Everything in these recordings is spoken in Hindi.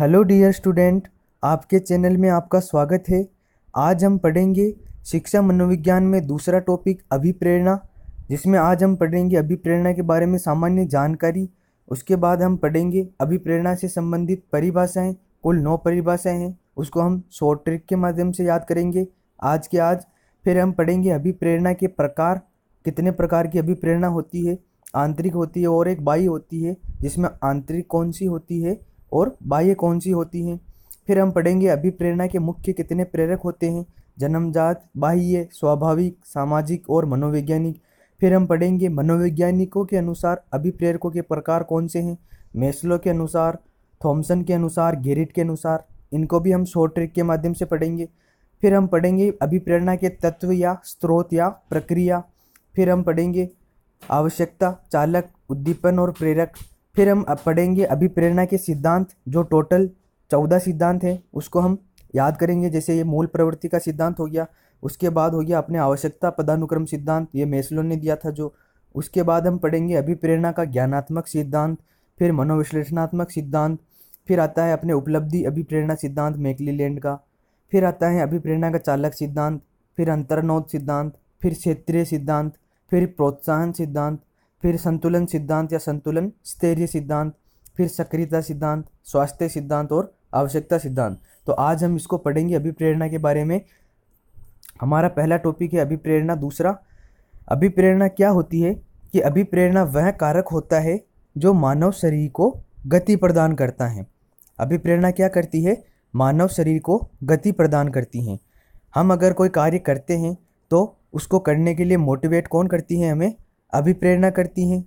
हेलो डियर स्टूडेंट आपके चैनल में आपका स्वागत है आज हम पढ़ेंगे शिक्षा मनोविज्ञान में दूसरा टॉपिक अभिप्रेरणा जिसमें आज हम पढ़ेंगे अभिप्रेरणा के बारे में सामान्य जानकारी उसके बाद हम पढ़ेंगे अभिप्रेरणा से संबंधित परिभाषाएं कुल नौ परिभाषाएं हैं उसको हम शॉर्ट ट्रिक के माध्यम से याद करेंगे आज के आज फिर हम पढ़ेंगे अभिप्रेरणा के प्रकार कितने प्रकार की अभिप्रेरणा होती है आंतरिक होती है और एक बाई होती है जिसमें आंतरिक कौन सी होती है और बाह्य कौन सी होती हैं फिर हम पढ़ेंगे अभिप्रेरणा के मुख्य कितने प्रेरक होते हैं जन्मजात बाह्य स्वाभाविक सामाजिक और मनोवैज्ञानिक फिर हम पढ़ेंगे मनोवैज्ञानिकों के अनुसार अभिप्रेरकों के प्रकार कौन से हैं मेस्लो के अनुसार थॉमसन के अनुसार गेरिट के अनुसार इनको भी हम शॉर्ट ट्रिक के माध्यम से पढ़ेंगे फिर हम पढ़ेंगे अभिप्रेरणा के तत्व या स्रोत या प्रक्रिया फिर हम पढ़ेंगे आवश्यकता चालक उद्दीपन और प्रेरक फिर हम अब पढ़ेंगे अभिप्रेरणा के सिद्धांत जो टोटल चौदह सिद्धांत हैं उसको हम याद करेंगे जैसे ये मूल प्रवृत्ति का सिद्धांत हो गया उसके बाद हो गया अपने आवश्यकता पदानुक्रम सिद्धांत ये मेसलोन ने दिया था जो उसके बाद हम पढ़ेंगे अभिप्रेरणा का ज्ञानात्मक सिद्धांत फिर मनोविश्लेषणात्मक सिद्धांत फिर आता है अपने उपलब्धि अभिप्रेरणा सिद्धांत लैंड का फिर आता है अभिप्रेरणा का चालक सिद्धांत फिर अंतर्नोद सिद्धांत फिर क्षेत्रीय सिद्धांत फिर प्रोत्साहन सिद्धांत फिर संतुलन सिद्धांत या संतुलन स्थैर्य सिद्धांत फिर सक्रियता सिद्धांत स्वास्थ्य सिद्धांत और आवश्यकता सिद्धांत तो आज हम इसको पढ़ेंगे अभिप्रेरणा के बारे में हमारा पहला टॉपिक है अभिप्रेरणा दूसरा अभिप्रेरणा क्या होती है कि अभिप्रेरणा वह कारक होता है जो मानव शरीर को गति प्रदान करता है अभिप्रेरणा क्या करती है मानव शरीर को गति प्रदान करती हैं हम अगर कोई कार्य करते हैं तो उसको करने के लिए मोटिवेट कौन करती है हमें अभिप्रेरणा करती हैं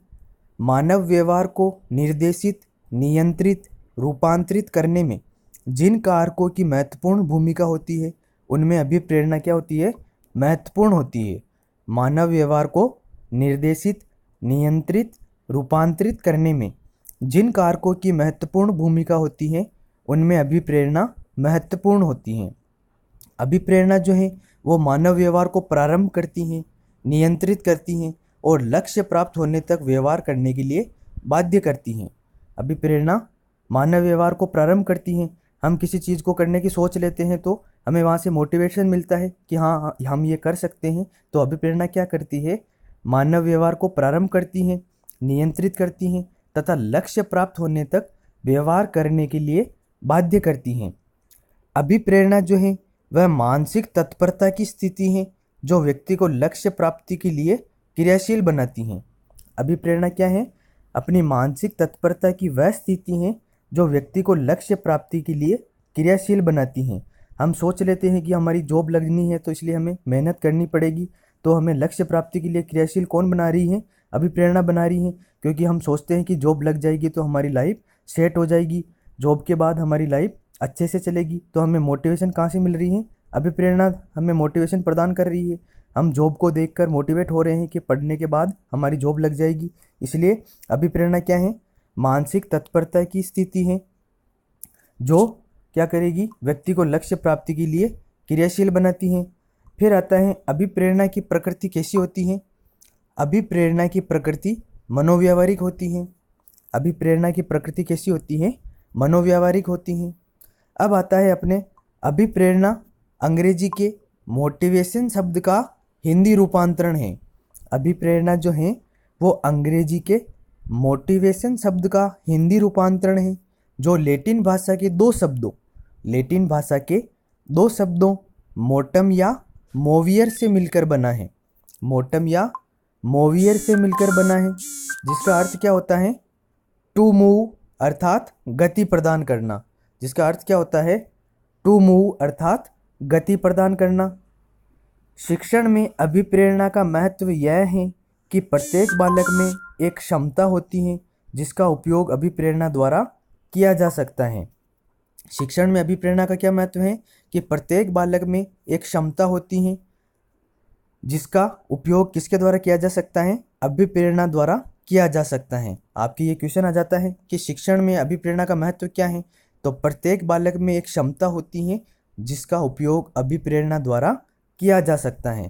मानव व्यवहार को निर्देशित नियंत्रित रूपांतरित करने में जिन कारकों की महत्वपूर्ण भूमिका होती है उनमें अभिप्रेरणा क्या होती है महत्वपूर्ण होती है मानव व्यवहार को निर्देशित नियंत्रित रूपांतरित करने में जिन कारकों की महत्वपूर्ण भूमिका होती है उनमें अभिप्रेरणा महत्वपूर्ण होती हैं अभिप्रेरणा जो है वो मानव व्यवहार को प्रारंभ करती हैं नियंत्रित करती हैं और लक्ष्य प्राप्त होने तक व्यवहार करने के लिए बाध्य करती हैं अभी प्रेरणा मानव व्यवहार को प्रारंभ करती हैं हम किसी चीज़ को करने की सोच लेते हैं तो हमें वहाँ से मोटिवेशन मिलता है कि हाँ, हाँ हम ये कर सकते हैं तो अभिप्रेरणा क्या करती है मानव व्यवहार को प्रारंभ करती हैं नियंत्रित करती हैं तथा लक्ष्य प्राप्त होने तक व्यवहार करने के लिए बाध्य करती हैं अभिप्रेरणा जो है वह मानसिक तत्परता की स्थिति है जो व्यक्ति को लक्ष्य प्राप्ति के लिए क्रियाशील बनाती हैं अभिप्रेरणा क्या है अपनी मानसिक तत्परता की वह स्थिति हैं जो व्यक्ति को लक्ष्य प्राप्ति के लिए क्रियाशील बनाती हैं हम सोच लेते हैं कि हमारी जॉब लगनी है तो इसलिए हमें मेहनत करनी पड़ेगी तो हमें लक्ष्य प्राप्ति के लिए क्रियाशील कौन बना रही है अभिप्रेरणा बना रही है क्योंकि हम सोचते हैं कि जॉब लग जाएगी तो हमारी लाइफ सेट हो जाएगी जॉब के बाद हमारी लाइफ अच्छे से चलेगी तो हमें मोटिवेशन कहाँ से मिल रही है अभिप्रेरणा हमें मोटिवेशन प्रदान कर रही है हम जॉब को देखकर मोटिवेट हो रहे हैं कि पढ़ने के बाद हमारी जॉब लग जाएगी इसलिए अभिप्रेरणा क्या है मानसिक तत्परता की स्थिति है जो क्या करेगी व्यक्ति को लक्ष्य प्राप्ति के लिए क्रियाशील बनाती हैं फिर आता है अभिप्रेरणा की प्रकृति कैसी होती है अभिप्रेरणा की प्रकृति मनोव्यावहारिक होती है अभिप्रेरणा की प्रकृति कैसी होती है मनोव्यावहारिक होती है अब आता है अपने अभिप्रेरणा अंग्रेजी के मोटिवेशन शब्द का हिंदी रूपांतरण है अभिप्रेरणा जो है वो अंग्रेजी के मोटिवेशन शब्द का हिंदी रूपांतरण है जो लेटिन भाषा के दो शब्दों लेटिन भाषा के दो शब्दों मोटम या मोवियर से मिलकर बना है मोटम या मोवियर से मिलकर बना है जिसका अर्थ क्या होता है टू मूव अर्थात गति प्रदान करना जिसका अर्थ क्या होता है टू मूव अर्थात गति प्रदान करना शिक्षण में अभिप्रेरणा का महत्व यह है कि प्रत्येक बालक में एक क्षमता होती है जिसका उपयोग अभिप्रेरणा द्वारा किया जा सकता है शिक्षण में अभिप्रेरणा का क्या महत्व है कि प्रत्येक बालक में एक क्षमता होती है जिसका उपयोग किसके द्वारा किया जा सकता है अभिप्रेरणा द्वारा किया जा सकता है आपके ये क्वेश्चन आ जाता है कि शिक्षण में अभिप्रेरणा का महत्व क्या है तो प्रत्येक बालक में एक क्षमता होती है जिसका उपयोग अभिप्रेरणा द्वारा किया जा सकता है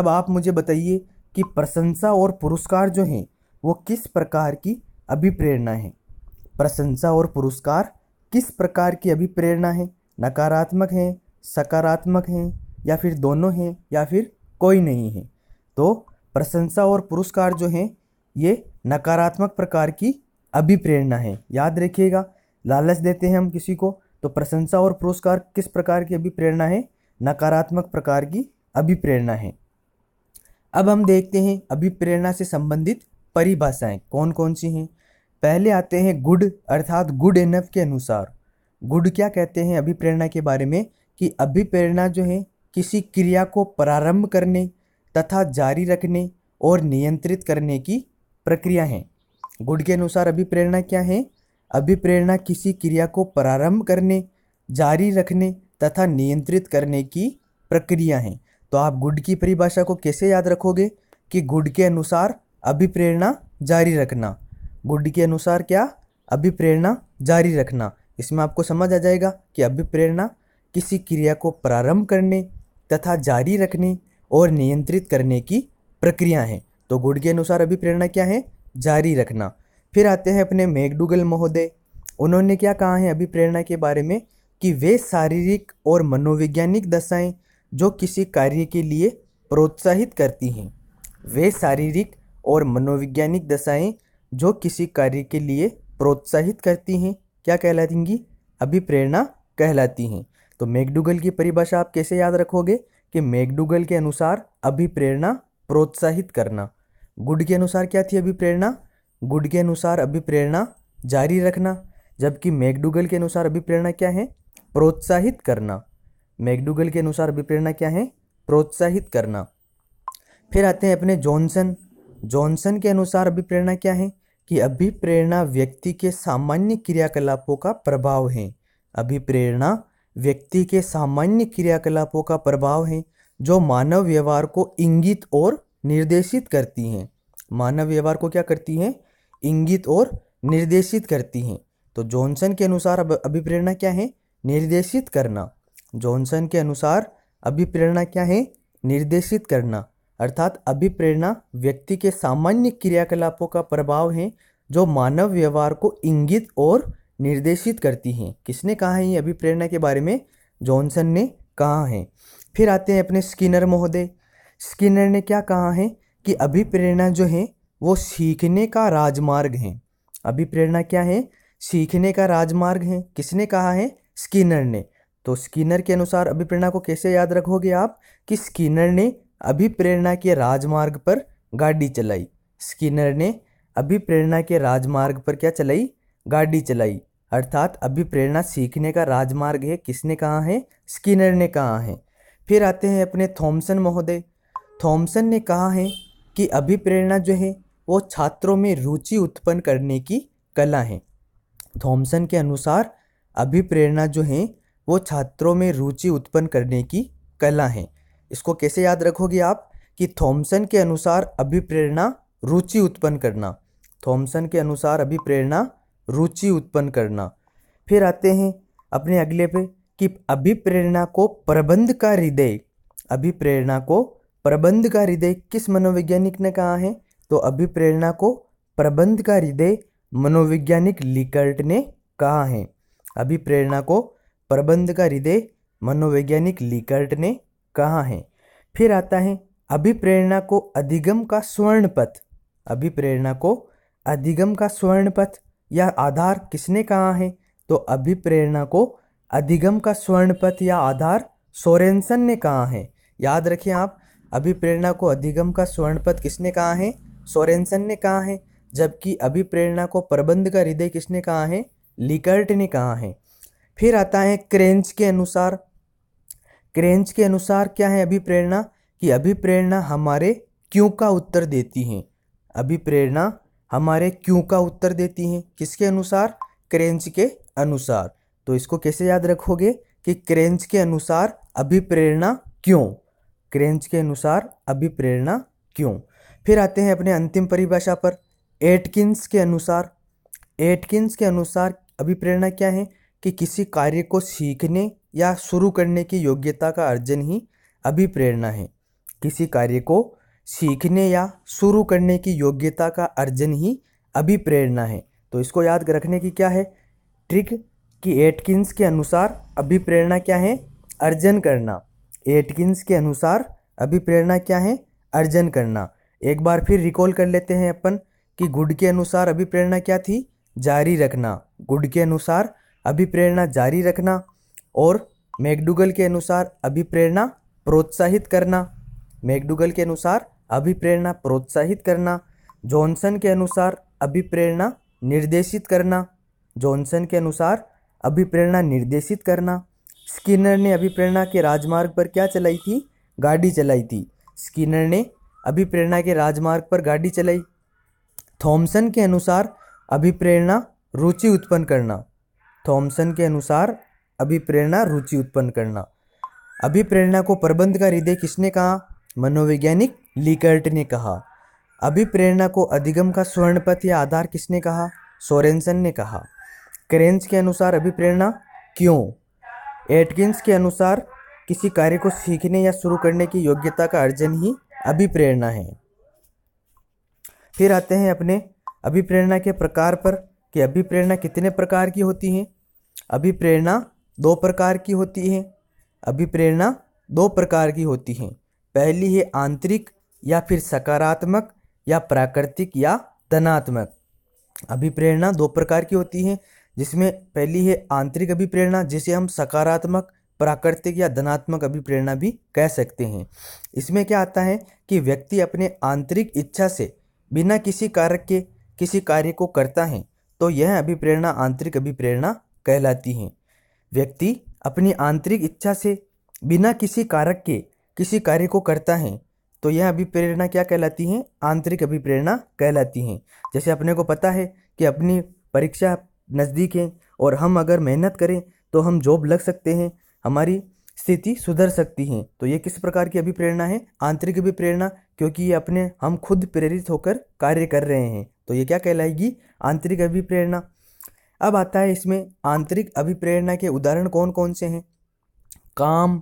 अब आप मुझे बताइए कि प्रशंसा और पुरस्कार जो हैं वो किस प्रकार की अभिप्रेरणा है प्रशंसा और पुरस्कार किस प्रकार की अभिप्रेरणा है नकारात्मक हैं सकारात्मक हैं या फिर दोनों हैं या फिर कोई नहीं है तो प्रशंसा और पुरस्कार जो हैं ये नकारात्मक प्रकार की अभिप्रेरणा है याद रखिएगा लालच देते हैं हम किसी को तो प्रशंसा और पुरस्कार किस प्रकार की अभिप्रेरणा है नकारात्मक प्रकार की अभिप्रेरणा है अब हम देखते हैं अभिप्रेरणा से संबंधित परिभाषाएं कौन कौन सी हैं पहले आते हैं गुड अर्थात गुड एनफ के अनुसार गुड क्या कहते हैं अभिप्रेरणा के बारे में कि अभिप्रेरणा जो है किसी क्रिया को प्रारंभ करने तथा जारी रखने और नियंत्रित करने की प्रक्रिया है गुड के अनुसार अभिप्रेरणा क्या है अभिप्रेरणा किसी क्रिया को प्रारंभ करने जारी रखने तथा नियंत्रित करने की प्रक्रिया हैं तो आप गुड की परिभाषा को कैसे याद रखोगे कि गुड के अनुसार अभिप्रेरणा जारी रखना गुड के अनुसार क्या अभिप्रेरणा जारी रखना इसमें आपको समझ आ जाएगा कि अभिप्रेरणा किसी क्रिया को प्रारंभ करने तथा जारी रखने और नियंत्रित करने की प्रक्रिया है तो गुड के अनुसार अभिप्रेरणा क्या है जारी रखना फिर आते हैं अपने मैकडूगल महोदय उन्होंने क्या कहा है अभिप्रेरणा के बारे में कि वे शारीरिक और मनोवैज्ञानिक दशाएं जो किसी कार्य के लिए प्रोत्साहित करती हैं वे शारीरिक और मनोवैज्ञानिक दशाएं जो किसी कार्य के लिए प्रोत्साहित करती हैं क्या कहलाती अभिप्रेरणा कहलाती हैं तो मैकडूगल की परिभाषा आप कैसे याद रखोगे कि मैकडूगल के अनुसार अभिप्रेरणा प्रोत्साहित करना गुड के अनुसार क्या थी अभिप्रेरणा गुड के अनुसार अभिप्रेरणा जारी रखना जबकि मैकडूगल के अनुसार अभिप्रेरणा क्या है प्रोत्साहित करना मैकडूगल के अनुसार अभिप्रेरणा क्या है प्रोत्साहित करना फिर आते हैं अपने जॉनसन जॉनसन के अनुसार अभिप्रेरणा क्या है कि अभिप्रेरणा व्यक्ति के सामान्य क्रियाकलापों का प्रभाव है अभिप्रेरणा व्यक्ति के सामान्य क्रियाकलापों का प्रभाव है जो मानव व्यवहार को इंगित और निर्देशित करती हैं मानव व्यवहार को क्या करती हैं इंगित और निर्देशित करती हैं तो जॉनसन के अनुसार अभिप्रेरणा क्या है निर्देशित करना जॉनसन के अनुसार अभिप्रेरणा क्या है निर्देशित करना अर्थात अभिप्रेरणा व्यक्ति के सामान्य क्रियाकलापों का प्रभाव है जो मानव व्यवहार को इंगित और निर्देशित करती हैं किसने कहा है ये अभिप्रेरणा के बारे में जॉनसन ने कहा है फिर आते हैं अपने स्किनर महोदय स्किनर ने क्या कहा है कि अभिप्रेरणा जो है वो सीखने का राजमार्ग है अभिप्रेरणा क्या है सीखने का राजमार्ग है किसने कहा है स्किनर ने तो स्किनर के अनुसार अभिप्रेरणा को कैसे याद रखोगे आप कि स्किनर ने अभिप्रेरणा के राजमार्ग पर गाड़ी चलाई स्किनर ने अभिप्रेरणा के राजमार्ग पर क्या चलाई गाड़ी चलाई अर्थात अभिप्रेरणा सीखने का राजमार्ग है किसने कहा है स्किनर ने कहा है फिर आते हैं अपने थॉमसन महोदय थॉमसन ने कहा है कि अभिप्रेरणा जो है वो छात्रों में रुचि उत्पन्न करने की कला है थॉमसन के अनुसार अभिप्रेरणा जो हैं वो छात्रों में रुचि उत्पन्न करने की कला है इसको कैसे याद रखोगे आप कि थॉमसन के अनुसार अभिप्रेरणा रुचि उत्पन्न करना थॉमसन के अनुसार अभिप्रेरणा रुचि उत्पन्न करना फिर आते हैं अपने अगले पे कि अभिप्रेरणा को प्रबंध का हृदय अभिप्रेरणा को प्रबंध का हृदय किस मनोवैज्ञानिक ने कहा है तो अभिप्रेरणा को प्रबंध का हृदय मनोवैज्ञानिक लिकर्ट ने कहा है अभिप्रेरणा को प्रबंध का हृदय मनोवैज्ञानिक लिकर्ट ने कहा है फिर आता है अभिप्रेरणा को अधिगम का स्वर्ण पथ अभिप्रेरणा को अधिगम का स्वर्ण पथ या आधार किसने कहा है तो अभिप्रेरणा को अधिगम का स्वर्ण पथ या आधार सोरेन्सन ने कहा है याद रखिए आप अभिप्रेरणा को अधिगम का स्वर्ण पथ किसने कहा है सोरेन्सन ने कहा है जबकि अभिप्रेरणा को प्रबंध का हृदय किसने कहा है लिकर्ट ने कहा है फिर आता है क्रेंच के अनुसार क्रेंच के अनुसार क्या है अभिप्रेरणा कि अभिप्रेरणा हमारे क्यों का उत्तर देती हैं अभिप्रेरणा हमारे क्यों का उत्तर देती हैं किसके अनुसार क्रेंच के अनुसार तो इसको कैसे याद रखोगे कि क्रेंच के अनुसार अभिप्रेरणा क्यों क्रेंच के अनुसार अभिप्रेरणा क्यों फिर आते हैं अपने अंतिम परिभाषा पर एटकिंस के अनुसार एटकिंस के अनुसार अभिप्रेरणा क्या है कि किसी कार्य को सीखने या शुरू करने की योग्यता का अर्जन ही अभिप्रेरणा है किसी कार्य को सीखने या शुरू करने की योग्यता का अर्जन ही अभिप्रेरणा है तो इसको याद रखने की क्या है ट्रिक कि एटकिंस के अनुसार अभिप्रेरणा क्या है अर्जन करना एटकिंस के अनुसार अभिप्रेरणा क्या है अर्जन करना एक बार फिर रिकॉल कर लेते हैं अपन कि गुड के अनुसार अभिप्रेरणा क्या थी जारी रखना गुड के अनुसार अभिप्रेरणा जारी रखना और मैकडूगल के अनुसार अभिप्रेरणा प्रोत्साहित करना मैकडूगल के अनुसार अभिप्रेरणा प्रोत्साहित करना जॉनसन के अनुसार अभिप्रेरणा निर्देशित करना जॉनसन के अनुसार अभिप्रेरणा निर्देशित करना स्किनर ने अभिप्रेरणा के राजमार्ग पर क्या चलाई थी गाड़ी चलाई थी स्किनर ने अभिप्रेरणा के राजमार्ग पर गाड़ी चलाई थॉमसन के अनुसार अभिप्रेरणा रुचि उत्पन्न करना थॉमसन के अनुसार अभिप्रेरणा रुचि उत्पन्न करना अभिप्रेरणा को प्रबंध का हृदय किसने कहा मनोवैज्ञानिक लिकर्ट ने कहा अभिप्रेरणा को अधिगम का स्वर्णपथ या आधार किसने कहा सोरेन्सन ने कहा क्रेंस के अनुसार अभिप्रेरणा क्यों एटकिंस के अनुसार किसी कार्य को सीखने या शुरू करने की योग्यता का अर्जन ही अभिप्रेरणा है फिर आते हैं अपने अभिप्रेरणा के प्रकार पर कि अभिप्रेरणा कितने प्रकार की होती है अभिप्रेरणा दो प्रकार की होती है अभिप्रेरणा दो प्रकार की होती हैं पहली है आंतरिक या फिर सकारात्मक या प्राकृतिक या धनात्मक अभिप्रेरणा दो प्रकार की होती है जिसमें पहली है आंतरिक अभिप्रेरणा जिसे हम सकारात्मक प्राकृतिक या धनात्मक अभिप्रेरणा भी कह सकते हैं इसमें क्या आता है कि व्यक्ति अपने आंतरिक इच्छा से बिना किसी कारक के किसी कार्य को करता है तो यह अभिप्रेरणा आंतरिक अभिप्रेरणा कहलाती है व्यक्ति अपनी आंतरिक इच्छा से बिना किसी कारक के किसी कार्य को करता है तो यह अभिप्रेरणा क्या कहलाती है आंतरिक अभिप्रेरणा कहलाती हैं जैसे अपने को पता है कि अपनी परीक्षा नज़दीक है और हम अगर मेहनत करें तो हम जॉब लग सकते हैं हमारी स्थिति सुधर सकती है तो ये किस प्रकार की अभिप्रेरणा है आंतरिक अभिप्रेरणा क्योंकि ये अपने हम खुद प्रेरित होकर कार्य कर रहे हैं तो ये क्या कहलाएगी आंतरिक अभिप्रेरणा अब आता है इसमें आंतरिक अभिप्रेरणा के उदाहरण कौन कौन से हैं काम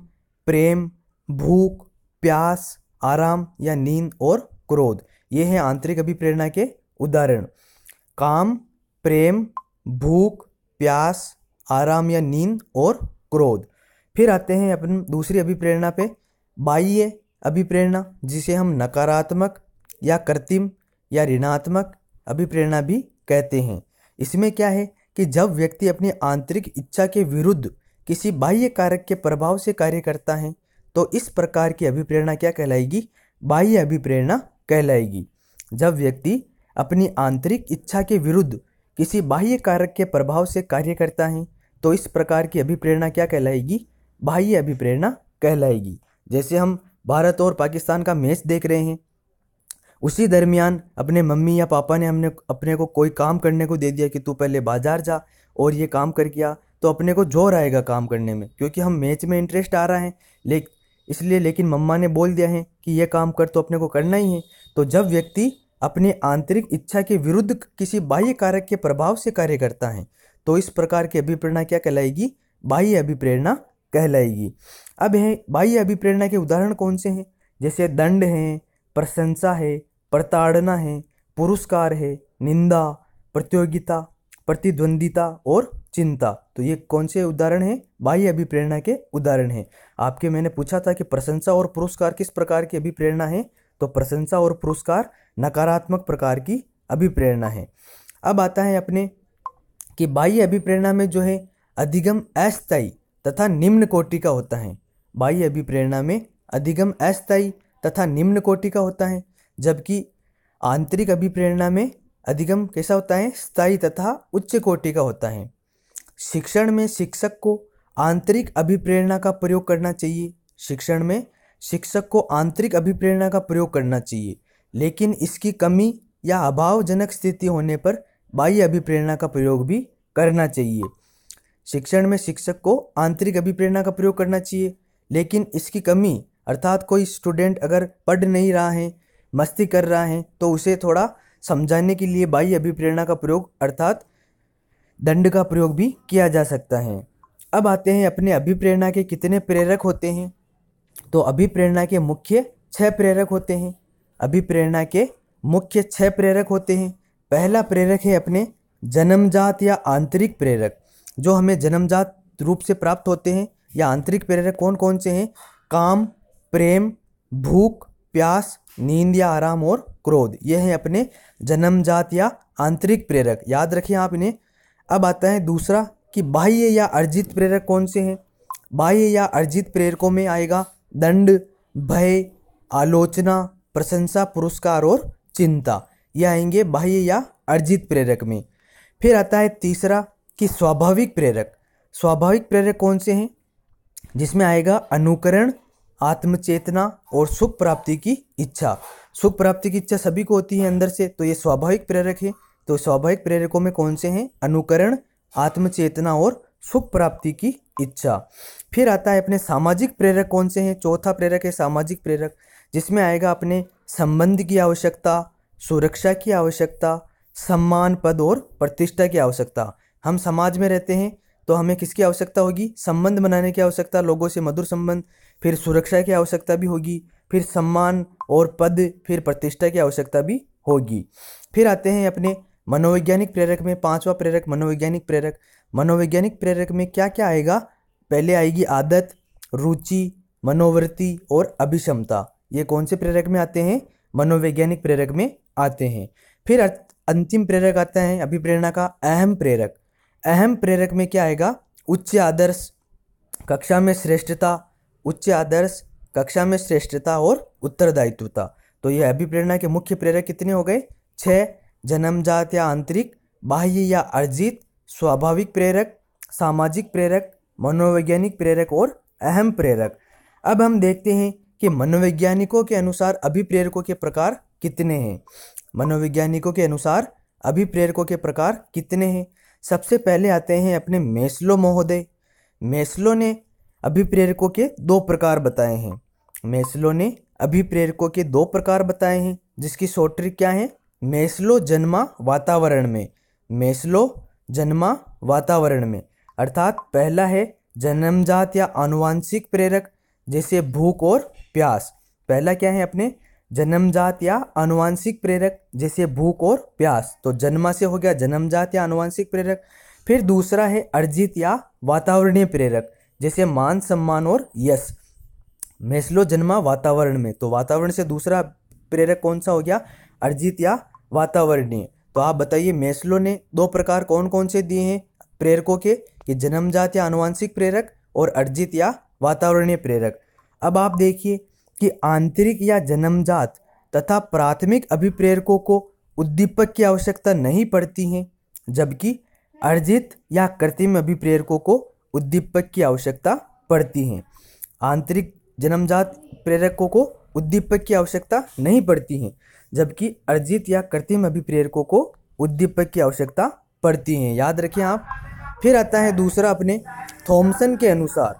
प्रेम भूख प्यास आराम या नींद और क्रोध ये हैं आंतरिक अभिप्रेरणा के उदाहरण काम प्रेम भूख प्यास आराम या नींद और क्रोध फिर आते हैं अपन दूसरी अभिप्रेरणा पे बाह्य अभिप्रेरणा जिसे हम नकारात्मक या कृत्रिम या ऋणात्मक अभिप्रेरणा भी कहते हैं इसमें क्या है कि जब व्यक्ति अपनी आंतरिक इच्छा के विरुद्ध किसी बाह्य कारक के प्रभाव से कार्य करता है तो इस प्रकार की अभिप्रेरणा क्या कहलाएगी बाह्य अभिप्रेरणा कहलाएगी जब व्यक्ति अपनी आंतरिक इच्छा के विरुद्ध किसी बाह्य कारक के प्रभाव से कार्य करता है तो इस प्रकार की अभिप्रेरणा क्या कहलाएगी बाह्य अभिप्रेरणा कहलाएगी जैसे हम भारत और पाकिस्तान का मैच देख रहे हैं उसी दरमियान अपने मम्मी या पापा ने हमने अपने को कोई काम करने को दे दिया कि तू पहले बाजार जा और ये काम कर किया तो अपने को जोर आएगा काम करने में क्योंकि हम मैच में इंटरेस्ट आ रहा है ले इसलिए लेकिन मम्मा ने बोल दिया है कि ये काम कर तो अपने को करना ही है तो जब व्यक्ति अपने आंतरिक इच्छा के विरुद्ध किसी बाह्य कारक के प्रभाव से कार्य करता है तो इस प्रकार की अभिप्रेरणा क्या कहलाएगी बाह्य अभिप्रेरणा कहलाएगी अब है बाह्य अभिप्रेरणा के उदाहरण कौन से हैं जैसे दंड हैं प्रशंसा है प्रताड़ना है पुरस्कार है निंदा प्रतियोगिता प्रतिद्वंदिता और चिंता तो ये कौन से उदाहरण है बाह्य अभिप्रेरणा के उदाहरण हैं आपके मैंने पूछा था कि प्रशंसा और पुरस्कार किस प्रकार की अभिप्रेरणा है तो प्रशंसा और पुरस्कार नकारात्मक प्रकार की अभिप्रेरणा है अब आता है अपने कि बाह्य अभिप्रेरणा में जो है अधिगम अस्थायी तथा निम्न कोटि का होता है बाह्य अभिप्रेरणा में अधिगम अस्थायी तथा निम्न कोटि का होता है जबकि आंतरिक अभिप्रेरणा में अधिगम कैसा होता है स्थायी तथा उच्च कोटि का होता है शिक्षण में शिक्षक को आंतरिक अभिप्रेरणा का प्रयोग करना चाहिए शिक्षण में शिक्षक को आंतरिक अभिप्रेरणा का प्रयोग करना चाहिए लेकिन इसकी कमी या अभावजनक स्थिति होने पर बाह्य अभिप्रेरणा का प्रयोग भी करना चाहिए शिक्षण में शिक्षक को आंतरिक अभिप्रेरणा का प्रयोग करना चाहिए लेकिन इसकी कमी अर्थात कोई स्टूडेंट अगर पढ़ नहीं रहा है मस्ती कर रहा है तो उसे थोड़ा समझाने के लिए बाई अभिप्रेरणा का प्रयोग अर्थात दंड का प्रयोग भी किया जा सकता है अब आते हैं अपने अभिप्रेरणा के कितने प्रेरक होते हैं तो अभिप्रेरणा के मुख्य छः प्रेरक होते हैं अभिप्रेरणा के मुख्य छः प्रेरक होते हैं पहला प्रेरक है अपने जन्मजात या आंतरिक प्रेरक जो हमें जन्मजात रूप से प्राप्त होते हैं या आंतरिक प्रेरक कौन कौन से हैं काम प्रेम भूख प्यास नींद या आराम और क्रोध ये हैं अपने जन्मजात या आंतरिक प्रेरक याद रखिए आप इन्हें अब आता है दूसरा कि बाह्य या अर्जित प्रेरक कौन से हैं बाह्य या अर्जित प्रेरकों में आएगा दंड भय आलोचना प्रशंसा पुरस्कार और चिंता ये आएंगे बाह्य या अर्जित प्रेरक में फिर आता है तीसरा कि स्वाभाविक प्रेरक स्वाभाविक प्रेरक कौन से हैं जिसमें आएगा अनुकरण आत्मचेतना और सुख प्राप्ति की इच्छा सुख प्राप्ति की इच्छा सभी को होती है अंदर से तो ये स्वाभाविक प्रेरक है तो स्वाभाविक प्रेरकों में कौन से हैं अनुकरण आत्मचेतना और सुख प्राप्ति की इच्छा फिर आता है अपने सामाजिक प्रेरक कौन से हैं चौथा प्रेरक है सामाजिक प्रेरक जिसमें आएगा अपने संबंध की आवश्यकता सुरक्षा की आवश्यकता सम्मान पद और प्रतिष्ठा की आवश्यकता हम समाज में रहते हैं तो हमें किसकी आवश्यकता होगी संबंध बनाने की आवश्यकता लोगों से मधुर संबंध फिर सुरक्षा की आवश्यकता भी होगी फिर सम्मान और पद फिर प्रतिष्ठा की आवश्यकता भी होगी फिर आते हैं अपने मनोवैज्ञानिक प्रेरक में पांचवा प्रेरक मनोवैज्ञानिक प्रेरक मनोवैज्ञानिक प्रेरक में क्या क्या आएगा पहले आएगी आदत रुचि मनोवृत्ति और अभिषमता ये कौन से प्रेरक में आते हैं मनोवैज्ञानिक प्रेरक में आते हैं फिर अं-, अंतिम प्रेरक आता है अभिप्रेरणा का अहम प्रेरक अहम प्रेरक में क्या आएगा उच्च आदर्श कक्षा में श्रेष्ठता उच्च आदर्श कक्षा में श्रेष्ठता और उत्तरदायित्वता तो यह अभिप्रेरणा के मुख्य प्रेरक कितने हो गए छः जन्मजात या आंतरिक बाह्य या अर्जित स्वाभाविक प्रेरक सामाजिक प्रेरक मनोवैज्ञानिक प्रेरक और अहम प्रेरक अब हम देखते हैं कि मनोवैज्ञानिकों के अनुसार अभिप्रेरकों के प्रकार कितने हैं मनोवैज्ञानिकों के अनुसार अभिप्रेरकों के प्रकार कितने हैं सबसे पहले आते हैं अपने मेस्लो महोदय मेस्लो ने अभिप्रेरकों के दो प्रकार बताए हैं मैस्लो ने अभिप्रेरकों के दो प्रकार बताए हैं जिसकी शॉर्ट क्या है मैस्लो जन्मा वातावरण में मैस्लो जन्मा वातावरण में अर्थात पहला है जन्मजात या आनुवांशिक प्रेरक जैसे भूख और प्यास पहला क्या है अपने जन्मजात या आनुवांशिक प्रेरक जैसे भूख और प्यास तो जन्मा से हो गया जन्मजात या आनुवांशिक प्रेरक फिर दूसरा है अर्जित या वातावरणीय प्रेरक जैसे मान सम्मान और यश मैस्लो जन्मा वातावरण में तो वातावरण से दूसरा प्रेरक कौन सा हो गया अर्जित या वातावरणीय तो आप बताइए मैस्लो ने दो प्रकार कौन कौन से दिए हैं प्रेरकों के कि जन्मजात या अनुवांशिक प्रेरक और अर्जित या वातावरणीय प्रेरक अब आप देखिए कि आंतरिक या जन्मजात तथा प्राथमिक अभिप्रेरकों को उद्दीपक की आवश्यकता नहीं पड़ती है जबकि अर्जित या कृत्रिम अभिप्रेरकों को उद्दीपक की आवश्यकता पड़ती है आंतरिक जन्मजात प्रेरकों को उद्दीपक की आवश्यकता नहीं पड़ती है जबकि अर्जित या कृत्रिम अभिप्रेरकों को उद्दीपक की आवश्यकता पड़ती है याद रखें आप फिर आता है दूसरा अपने थॉमसन के अनुसार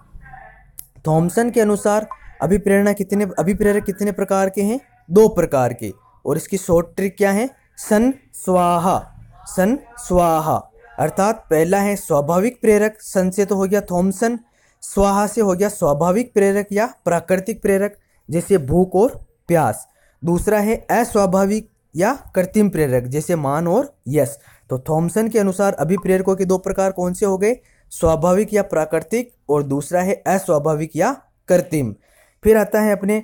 थॉमसन के अनुसार अभिप्रेरणा कितने अभिप्रेरक कितने प्रकार के हैं दो प्रकार के और इसकी शॉर्ट ट्रिक क्या है सन स्वाहा सन स्वाहा अर्थात पहला है स्वाभाविक प्रेरक सन से तो हो गया थॉमसन स्वाहा से हो गया स्वाभाविक प्रेरक या प्राकृतिक प्रेरक जैसे भूख और प्यास दूसरा है अस्वाभाविक या कृत्रिम प्रेरक जैसे मान और यश तो थॉमसन के अनुसार अभी प्रेरकों के दो प्रकार कौन से हो गए स्वाभाविक या प्राकृतिक और दूसरा है अस्वाभाविक या कृत्रिम फिर आता है अपने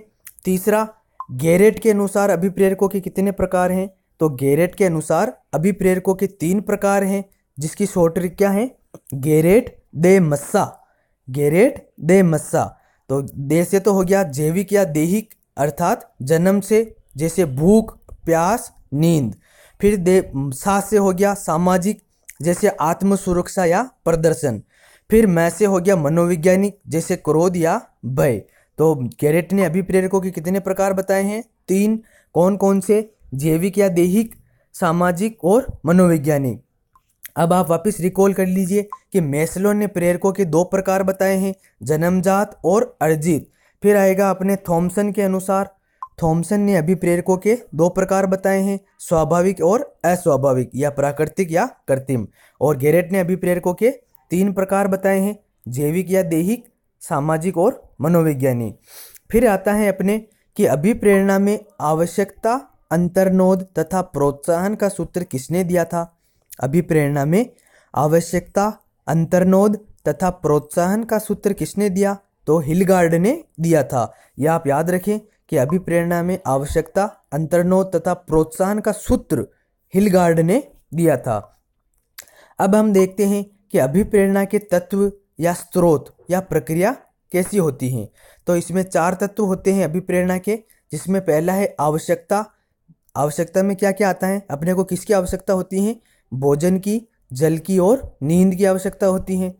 तीसरा गैरेट के अनुसार अभिप्रेरकों के कितने प्रकार हैं तो गैरेट के अनुसार अभिप्रेरकों के तीन प्रकार हैं जिसकी शॉर्ट ट्रिक क्या है गेरेट दे मस्सा गेरेट दे मस्सा तो दे से तो हो गया जैविक या देहिक अर्थात जन्म से जैसे भूख प्यास नींद फिर दे सा से हो गया सामाजिक जैसे आत्म सुरक्षा या प्रदर्शन फिर मैं से हो गया मनोवैज्ञानिक जैसे क्रोध या भय तो गैरेट ने अभिप्रेरकों के कितने प्रकार बताए हैं तीन कौन कौन से जैविक या देहिक सामाजिक और मनोवैज्ञानिक अब आप वापस रिकॉल कर लीजिए कि मैसलो ने प्रेरकों के दो प्रकार बताए हैं जन्मजात और अर्जित फिर आएगा अपने थॉमसन के अनुसार थॉमसन ने अभी प्रेरकों के दो प्रकार बताए हैं स्वाभाविक और अस्वाभाविक या प्राकृतिक या कृत्रिम और गैरेट ने अभी प्रेरकों के तीन प्रकार बताए हैं जैविक या देहिक सामाजिक और मनोवैज्ञानिक फिर आता है अपने कि अभिप्रेरणा में आवश्यकता अंतर्नोद तथा प्रोत्साहन का सूत्र किसने दिया था अभिप्रेरणा में आवश्यकता अंतर्नोद तथा प्रोत्साहन का सूत्र किसने दिया तो हिलगार्ड ने दिया था यह आप याद रखें कि अभिप्रेरणा में आवश्यकता अंतर्नोद तथा प्रोत्साहन का सूत्र हिलगार्ड ने दिया था अब हम देखते हैं कि अभिप्रेरणा के तत्व या स्रोत या प्रक्रिया कैसी होती हैं तो इसमें चार तत्व होते हैं अभिप्रेरणा के जिसमें पहला है आवश्यकता आवश्यकता में क्या क्या आता है अपने को किसकी आवश्यकता होती है भोजन की जल की और नींद की आवश्यकता होती है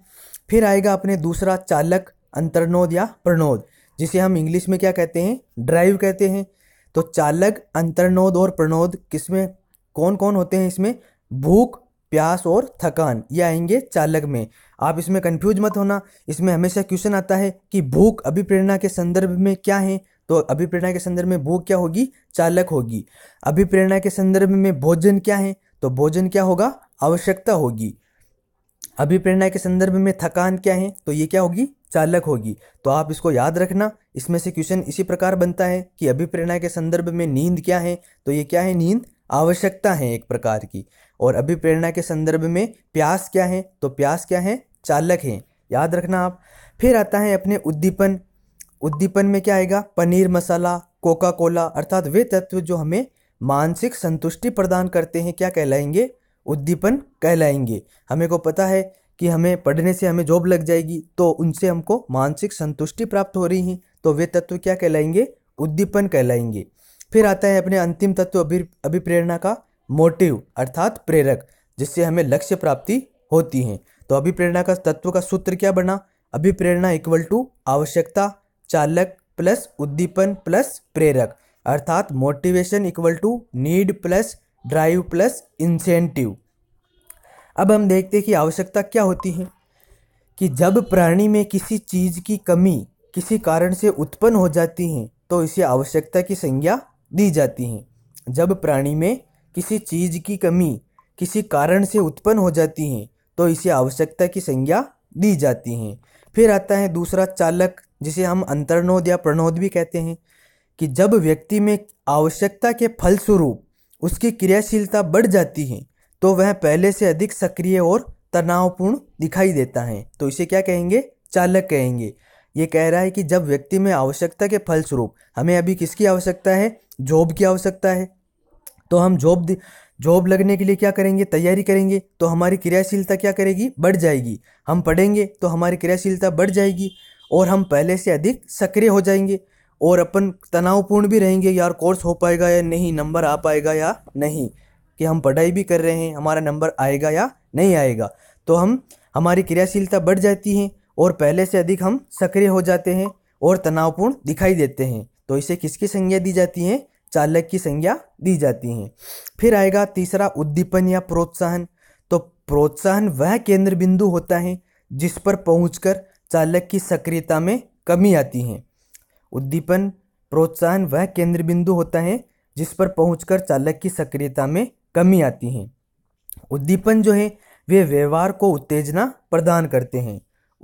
फिर आएगा अपने दूसरा चालक अंतर्नोद या प्रणोद जिसे हम इंग्लिश में क्या कहते हैं ड्राइव कहते हैं तो चालक अंतर्नोद और प्रणोद किसमें कौन कौन होते हैं इसमें भूख प्यास और थकान ये आएंगे चालक में आप इसमें कंफ्यूज मत होना इसमें हमेशा क्वेश्चन आता है कि भूख अभिप्रेरणा के संदर्भ में क्या है तो अभिप्रेरणा के संदर्भ में भूख क्या होगी चालक होगी अभिप्रेरणा के संदर्भ में भोजन क्या है तो भोजन क्या होगा आवश्यकता होगी अभिप्रेरणा के संदर्भ में थकान क्या है तो ये क्या होगी चालक होगी तो आप इसको याद रखना इसमें से क्वेश्चन इसी प्रकार बनता है कि अभिप्रेरणा के संदर्भ में नींद क्या है तो ये क्या है नींद आवश्यकता है एक प्रकार की और अभिप्रेरणा के संदर्भ में प्यास क्या है तो प्यास क्या है चालक है याद रखना आप फिर आता है अपने उद्दीपन उद्दीपन में क्या आएगा पनीर मसाला कोका कोला अर्थात वे तत्व जो हमें मानसिक संतुष्टि प्रदान करते हैं क्या कहलाएंगे उद्दीपन कहलाएंगे हमें को पता है कि हमें पढ़ने से हमें जॉब लग जाएगी तो उनसे हमको मानसिक संतुष्टि प्राप्त हो रही है तो वे तत्व क्या कहलाएंगे उद्दीपन कहलाएंगे फिर आता है अपने अंतिम तत्व अभि अभिप्रेरणा का मोटिव अर्थात प्रेरक जिससे हमें लक्ष्य प्राप्ति होती है तो अभिप्रेरणा का तत्व का सूत्र क्या बना अभिप्रेरणा इक्वल टू आवश्यकता चालक प्लस उद्दीपन प्लस प्रेरक अर्थात motivation equal to need plus drive plus incentive अब हम देखते हैं कि आवश्यकता क्या होती है कि जब प्राणी में किसी चीज़ की कमी किसी कारण से उत्पन्न हो जाती है तो इसे आवश्यकता की संज्ञा दी जाती है जब प्राणी में किसी चीज़ की कमी किसी कारण से उत्पन्न हो जाती है तो इसे आवश्यकता की संज्ञा दी जाती है फिर आता है दूसरा चालक जिसे हम अंतर्नोद या प्रणोद भी कहते हैं कि जब व्यक्ति में आवश्यकता के फलस्वरूप उसकी क्रियाशीलता बढ़ जाती है तो वह पहले से अधिक सक्रिय और तनावपूर्ण दिखाई देता है तो इसे क्या कहेंगे चालक कहेंगे ये कह रहा है कि जब व्यक्ति में आवश्यकता के फलस्वरूप हमें अभी किसकी आवश्यकता है जॉब की आवश्यकता है तो हम जॉब जॉब लगने के लिए क्या करेंगे तैयारी करेंगे तो हमारी क्रियाशीलता क्या करेगी बढ़ जाएगी हम पढ़ेंगे तो हमारी क्रियाशीलता बढ़ जाएगी और हम पहले से अधिक सक्रिय हो जाएंगे और अपन तनावपूर्ण भी रहेंगे यार कोर्स हो पाएगा या नहीं नंबर आ पाएगा या नहीं कि हम पढ़ाई भी कर रहे हैं हमारा नंबर आएगा या नहीं आएगा तो हम हमारी क्रियाशीलता बढ़ जाती है और पहले से अधिक हम सक्रिय हो जाते हैं और तनावपूर्ण दिखाई देते हैं तो इसे किसकी संज्ञा दी जाती है चालक की संज्ञा दी जाती है फिर आएगा तीसरा उद्दीपन या प्रोत्साहन तो प्रोत्साहन वह केंद्र बिंदु होता है जिस पर पहुंचकर चालक की सक्रियता में कमी आती है उद्दीपन प्रोत्साहन वह केंद्र बिंदु होता है जिस पर पहुंचकर चालक की सक्रियता में कमी आती है उद्दीपन जो है वे व्यवहार को उत्तेजना प्रदान करते हैं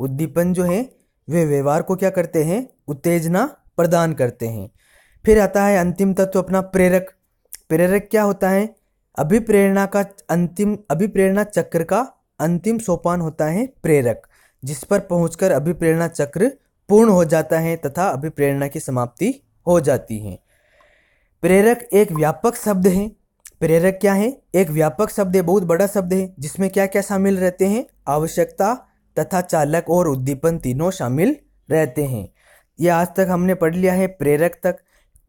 उद्दीपन जो है वे व्यवहार को क्या करते हैं उत्तेजना प्रदान करते हैं फिर आता है अंतिम तत्व अपना प्रेरक प्रेरक क्या होता है अभिप्रेरणा का अंतिम अभिप्रेरणा चक्र का अंतिम सोपान होता है प्रेरक जिस पर पहुंचकर अभिप्रेरणा चक्र पूर्ण हो जाता है तथा अभिप्रेरणा की समाप्ति हो जाती है प्रेरक एक व्यापक शब्द है प्रेरक क्या है एक व्यापक शब्द है बहुत बड़ा शब्द है जिसमें क्या क्या शामिल रहते हैं आवश्यकता तथा चालक और उद्दीपन तीनों शामिल रहते हैं यह आज तक हमने पढ़ लिया है प्रेरक तक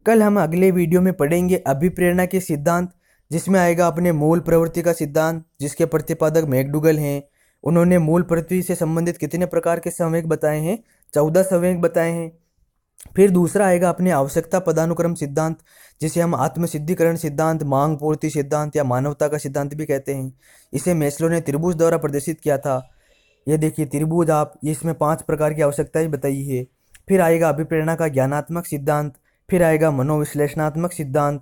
कल हम अगले वीडियो में पढ़ेंगे अभिप्रेरणा के सिद्धांत जिसमें आएगा अपने मूल प्रवृत्ति का सिद्धांत जिसके प्रतिपादक मैकडुगल हैं उन्होंने मूल प्रवृत्ति से संबंधित कितने प्रकार के संवेग बताए हैं चौदह संवेग बताए हैं फिर दूसरा आएगा अपने आवश्यकता पदानुक्रम सिद्धांत जिसे हम आत्मसिद्धिकरण सिद्धांत मांग पूर्ति सिद्धांत या मानवता का सिद्धांत भी कहते हैं इसे मेस्लो ने त्रिभुज द्वारा प्रदर्शित किया था ये देखिए त्रिभुज आप इसमें पांच प्रकार की आवश्यकताएं बताई है फिर आएगा अभिप्रेरणा का ज्ञानात्मक सिद्धांत फिर आएगा मनोविश्लेषणात्मक सिद्धांत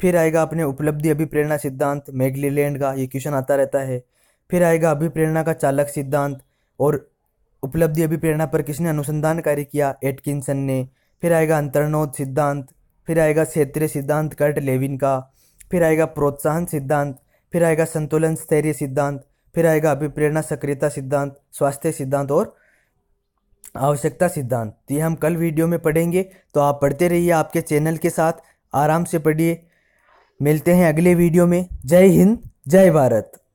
फिर आएगा अपने उपलब्धि अभिप्रेरणा सिद्धांत मेगलीलैंड का ये क्वेश्चन आता रहता है फिर आएगा अभिप्रेरणा का चालक सिद्धांत और उपलब्धि अभिप्रेरणा पर किसने अनुसंधान कार्य किया एटकिंसन ने फिर आएगा अंतर्नोद सिद्धांत फिर आएगा क्षेत्रीय सिद्धांत कर्ट लेविन का फिर आएगा प्रोत्साहन सिद्धांत फिर आएगा संतुलन स्थैर्य सिद्धांत फिर आएगा अभिप्रेरणा सक्रियता सिद्धांत स्वास्थ्य सिद्धांत और आवश्यकता सिद्धांत तो ये हम कल वीडियो में पढ़ेंगे तो आप पढ़ते रहिए आपके चैनल के साथ आराम से पढ़िए मिलते हैं अगले वीडियो में जय हिंद जय भारत